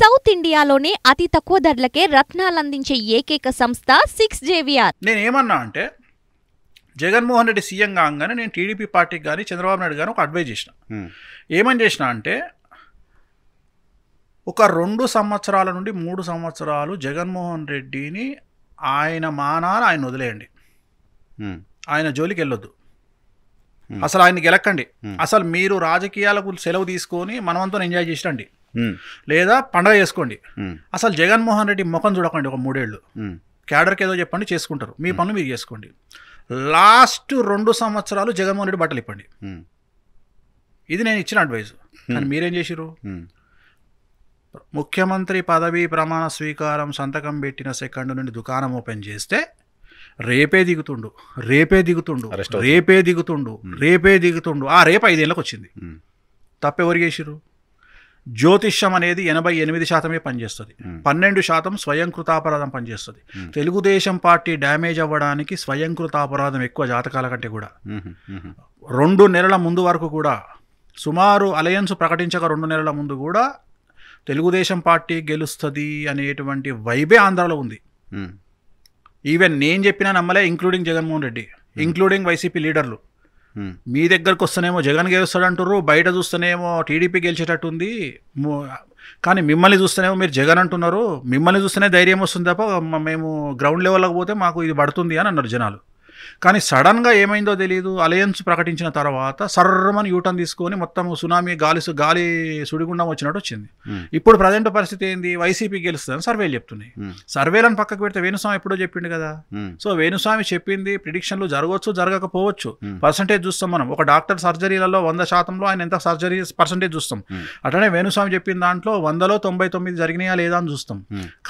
South ఇండియాలోనే అతి తక్కువ ధరలకే రత్నాలు అందించే ఏకైక సంస్థ సిక్స్ జేవిఆర్ నేను ఏమన్నా అంటే జగన్మోహన్ రెడ్డి సీఎం కాగానే నేను టీడీపీ పార్టీకి కానీ చంద్రబాబు నాయుడు గారు ఒక అడ్వైజ్ చేసిన hmm. ఏమని చేసిన అంటే ఒక రెండు సంవత్సరాల నుండి మూడు సంవత్సరాలు జగన్మోహన్ రెడ్డిని ఆయన మానాన ఆయన వదిలేయండి hmm. ఆయన జోలికి వెళ్ళొద్దు hmm. అసలు ఆయన గెలకండి అసలు మీరు రాజకీయాలకు సెలవు తీసుకొని మనమంతా ఎంజాయ్ చేసినండి లేదా పండగ చేసుకోండి అసలు జగన్మోహన్ రెడ్డి ముఖం చూడకండి ఒక మూడేళ్ళు క్యాడర్కి ఏదో చెప్పండి చేసుకుంటారు మీ పనులు మీరు చేసుకోండి లాస్ట్ రెండు సంవత్సరాలు జగన్మోహన్ రెడ్డి బట్టలు ఇప్పండి ఇది నేను ఇచ్చిన అడ్వైజ్ కానీ మీరేం చేసిరు ముఖ్యమంత్రి పదవి ప్రమాణ స్వీకారం సంతకం పెట్టిన సెకండ్ నుండి దుకాణం ఓపెన్ చేస్తే రేపే దిగుతుండు రేపే దిగుతుండు రేపే దిగుతుండు రేపే దిగుతుండు ఆ రేపు ఐదేళ్ళకి వచ్చింది తప్పెవరు చేసిరు జ్యోతిష్యం అనేది ఎనభై ఎనిమిది శాతమే పనిచేస్తుంది పన్నెండు శాతం స్వయంకృతాపరాధం పనిచేస్తుంది తెలుగుదేశం పార్టీ డ్యామేజ్ అవ్వడానికి స్వయంకృతాపరాధం ఎక్కువ జాతకాల కంటే కూడా రెండు నెలల ముందు వరకు కూడా సుమారు అలయన్స్ ప్రకటించక రెండు నెలల ముందు కూడా తెలుగుదేశం పార్టీ గెలుస్తుంది అనేటువంటి వైబే ఆంధ్రాలో ఉంది ఈవెన్ నేను చెప్పినా నమ్మలే including Jaganmohan Reddy including YCP లీడర్లు Hmm. మీ దగ్గరకు వస్తేనేమో జగన్ గెలుస్తాడు అంటారు బయట చూస్తేనేమో టీడీపీ గెలిచేటట్టుంది కానీ మిమ్మల్ని చూస్తేనేమో మీరు జగన్ అంటున్నారు మిమ్మల్ని చూస్తేనే ధైర్యం వస్తుంది తప్ప మేము గ్రౌండ్ లెవెల్లోకి పోతే మాకు ఇది పడుతుంది అని అన్నారు జనాలు కానీ సడన్గా ఏమైందో తెలియదు అలయన్స్ ప్రకటించిన తర్వాత సర్రమని యూటర్న్ తీసుకొని మొత్తం సునామీ గాలి గాలి సుడిగుండం వచ్చినట్టు వచ్చింది ఇప్పుడు ప్రజెంట్ పరిస్థితి ఏంది వైసీపీ గెలుస్తుందని సర్వేలు చెప్తున్నాయి సర్వేలను పక్కకు పెడితే వేణుస్వామి ఎప్పుడో చెప్పిండు కదా సో వేణుస్వామి చెప్పింది ప్రిడిక్షన్లు జరగవచ్చు జరగకపోవచ్చు పర్సంటేజ్ చూస్తాం మనం ఒక డాక్టర్ సర్జరీలలో వంద శాతంలో ఆయన ఎంత సర్జరీ పర్సంటేజ్ చూస్తాం అట్లనే వేణుస్వామి చెప్పిన దాంట్లో వందలో తొంభై తొమ్మిది జరిగినాయా లేదా అని చూస్తాం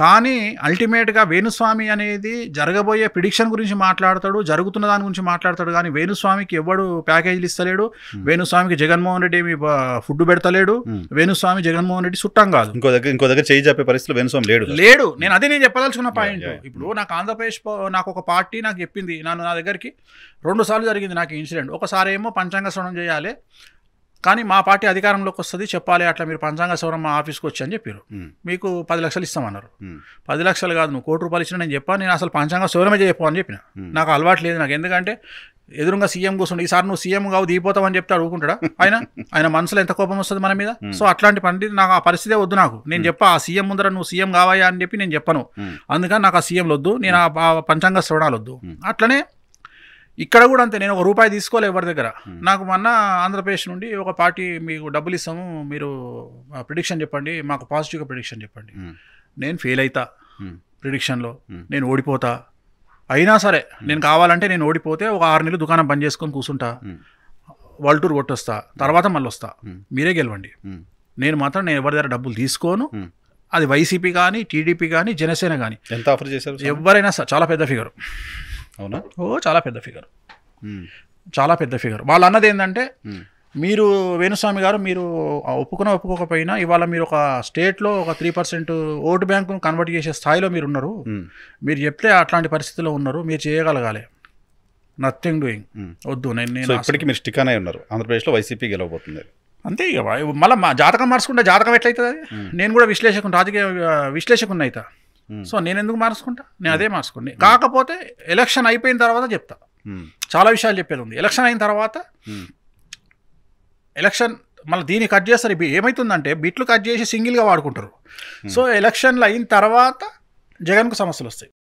కానీ అల్టిమేట్గా వేణుస్వామి అనేది జరగబోయే ప్రిడిక్షన్ గురించి మాట్లాడతాడు జరుగుతున్న దాని గురించి మాట్లాడతాడు కానీ వేణుస్వామికి ఎవడు ప్యాకేజీలు ఇస్తలేడు hmm. వేణుస్వామికి జగన్మోహన్ రెడ్డి ఏమి ఫుడ్ పెడతలేడు hmm. వేణుస్వామి జగన్మోహన్ రెడ్డి చుట్టం కాదు ఇంకో దగ్గర ఇంకో దగ్గర చేయి చెప్పే పరిస్థితులు వేణుస్వామి లేడు లేడు నేను అదే నేను చెప్పదలుచుకున్న పాయింట్ ఇప్పుడు నాకు ఆంధ్రప్రదేశ్ నాకు ఒక పార్టీ నాకు చెప్పింది నన్ను నా దగ్గరికి రెండు సార్లు జరిగింది నాకు ఇన్సిడెంట్ ఒకసారి ఏమో పంచాంగ శ్రవణం చేయాలి కానీ మా పార్టీ అధికారంలోకి వస్తుంది చెప్పాలి అట్లా మీరు పంచాంగ సవరం మా ఆఫీస్కి వచ్చి అని చెప్పారు మీకు పది లక్షలు ఇస్తామన్నారు పది లక్షలు కాదు నువ్వు కోటి రూపాయలు ఇచ్చినా నేను చెప్పాను నేను అసలు పంచాంగ సవరమే చెప్పు అని చెప్పిన నాకు అలవాటు లేదు నాకు ఎందుకంటే ఎదురుగా సీఎం కూర్చుంటే ఈసారి నువ్వు సీఎం కావు దిగిపోతావు అని చెప్తే అడుగుకుంటాడా ఆయన ఆయన మనసులో ఎంత కోపం వస్తుంది మన మీద సో అట్లాంటి పని నాకు ఆ పరిస్థితి వద్దు నాకు నేను చెప్పా ఆ సీఎం ముందర నువ్వు సీఎం కావాయా అని చెప్పి నేను చెప్పను అందుకని నాకు ఆ సీఎంలు వద్దు నేను ఆ పంచాంగ శ్రవణాలు వద్దు అట్లనే ఇక్కడ కూడా అంతే నేను ఒక రూపాయి తీసుకోలే ఎవరి దగ్గర నాకు మొన్న ఆంధ్రప్రదేశ్ నుండి ఒక పార్టీ మీకు డబ్బులు ఇస్తాము మీరు ప్రిడిక్షన్ చెప్పండి మాకు పాజిటివ్గా ప్రిడిక్షన్ చెప్పండి నేను ఫెయిల్ అవుతా ప్రిడిక్షన్లో నేను ఓడిపోతా అయినా సరే నేను కావాలంటే నేను ఓడిపోతే ఒక ఆరు నెలలు దుకాణం బంద్ చేసుకొని కూర్చుంటా వరల్డ్ టూర్ కొట్టొస్తా తర్వాత మళ్ళీ వస్తా మీరే గెలవండి నేను మాత్రం నేను ఎవరి దగ్గర డబ్బులు తీసుకోను అది వైసీపీ కానీ టీడీపీ కానీ జనసేన కానీ ఎంత ఆఫర్ చేశారు ఎవరైనా సార్ చాలా పెద్ద ఫిగర్ అవునా ఓ చాలా పెద్ద ఫిగర్ చాలా పెద్ద ఫిగర్ వాళ్ళు అన్నది ఏంటంటే మీరు వేణుస్వామి గారు మీరు ఒప్పుకున్న ఒప్పుకోకపోయినా ఇవాళ మీరు ఒక స్టేట్లో ఒక త్రీ పర్సెంట్ ఓటు బ్యాంకును కన్వర్ట్ చేసే స్థాయిలో మీరు ఉన్నారు మీరు చెప్తే అట్లాంటి పరిస్థితిలో ఉన్నారు మీరు చేయగలగాలి నథింగ్ డూయింగ్ వద్దు నేను ఇప్పటికీ మీరు స్టిక్ అనే ఉన్నారు ఆంధ్రప్రదేశ్లో వైసీపీ గెలవబోతుంది అంతే ఇక మళ్ళీ జాతకం మార్చుకుంటే జాతకం ఎట్లయితుంది నేను కూడా విశ్లేషకుని రాజకీయ విశ్లేషకుని అవుతా Hmm. సో నేను ఎందుకు మార్చుకుంటా నేను అదే hmm. మార్చుకోండి hmm. కాకపోతే ఎలక్షన్ అయిపోయిన తర్వాత చెప్తా చాలా విషయాలు చెప్పేది ఉంది ఎలక్షన్ అయిన తర్వాత ఎలక్షన్ మళ్ళీ దీన్ని కట్ చేస్తారు ఏమవుతుందంటే బిట్లు కట్ చేసి సింగిల్గా వాడుకుంటారు సో ఎలక్షన్లు అయిన తర్వాత జగన్కు సమస్యలు వస్తాయి